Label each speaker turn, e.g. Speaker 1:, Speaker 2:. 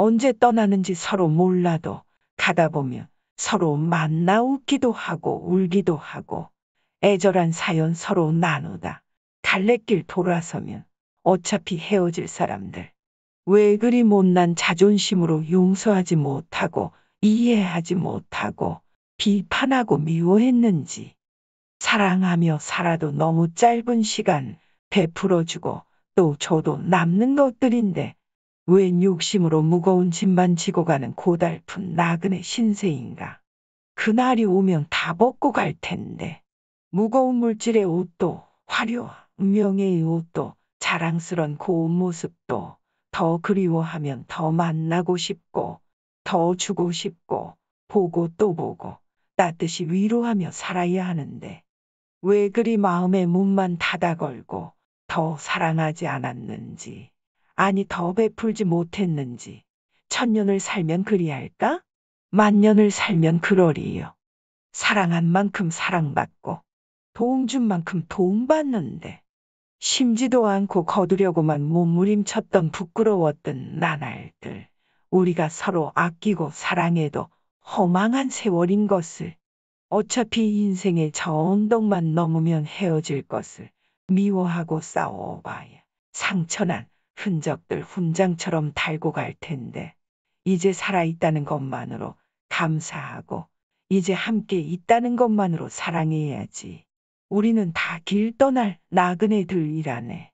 Speaker 1: 언제 떠나는지 서로 몰라도 가다 보면 서로 만나 웃기도 하고 울기도 하고 애절한 사연 서로 나누다 갈래길 돌아서면 어차피 헤어질 사람들 왜 그리 못난 자존심으로 용서하지 못하고 이해하지 못하고 비판하고 미워했는지 사랑하며 살아도 너무 짧은 시간 베풀어주고 또 저도 남는 것들인데 웬 욕심으로 무거운 짐만 지고 가는 고달픈 나그네 신세인가. 그날이 오면 다 벗고 갈 텐데. 무거운 물질의 옷도 화려와 명예의 옷도 자랑스런 고운 모습도 더 그리워하면 더 만나고 싶고 더 주고 싶고 보고 또 보고 따뜻이 위로하며 살아야 하는데 왜 그리 마음의 문만 닫아 걸고 더 사랑하지 않았는지. 아니 더 베풀지 못했는지 천년을 살면 그리할까? 만년을 살면 그러리요. 사랑한 만큼 사랑받고 도움준 만큼 도움받는데 심지도 않고 거두려고만 몸무림쳤던 부끄러웠던 나날들 우리가 서로 아끼고 사랑해도 허망한 세월인 것을 어차피 인생의 저 언덕만 넘으면 헤어질 것을 미워하고 싸워봐야 상처난 흔적들 훈장처럼 달고 갈 텐데 이제 살아있다는 것만으로 감사하고 이제 함께 있다는 것만으로 사랑해야지. 우리는 다 길 떠날 나그네들이라네.